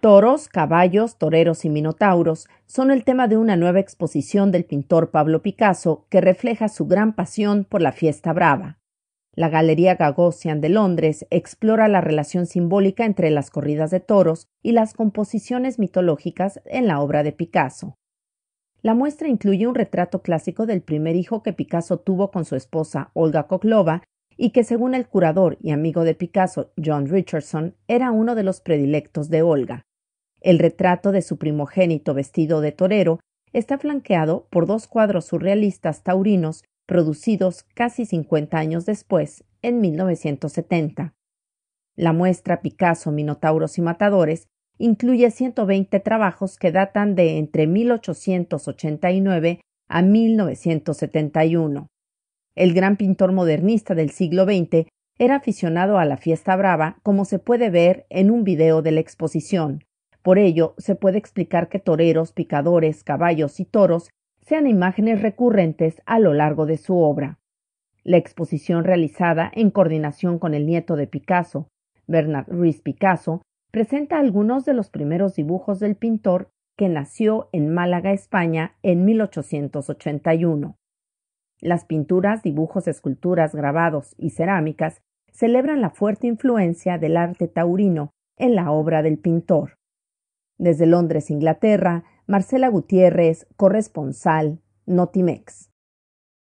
Toros, caballos, toreros y minotauros son el tema de una nueva exposición del pintor Pablo Picasso que refleja su gran pasión por la fiesta brava. La Galería Gagosian de Londres explora la relación simbólica entre las corridas de toros y las composiciones mitológicas en la obra de Picasso. La muestra incluye un retrato clásico del primer hijo que Picasso tuvo con su esposa Olga Koklova y que según el curador y amigo de Picasso John Richardson era uno de los predilectos de Olga. El retrato de su primogénito vestido de torero está flanqueado por dos cuadros surrealistas taurinos producidos casi 50 años después, en 1970. La muestra Picasso, Minotauros y Matadores incluye 120 trabajos que datan de entre 1889 a 1971. El gran pintor modernista del siglo XX era aficionado a la fiesta brava, como se puede ver en un video de la exposición. Por ello, se puede explicar que toreros, picadores, caballos y toros sean imágenes recurrentes a lo largo de su obra. La exposición realizada en coordinación con el nieto de Picasso, Bernard Ruiz Picasso, presenta algunos de los primeros dibujos del pintor que nació en Málaga, España, en 1881. Las pinturas, dibujos, esculturas, grabados y cerámicas celebran la fuerte influencia del arte taurino en la obra del pintor. Desde Londres, Inglaterra, Marcela Gutiérrez, corresponsal Notimex.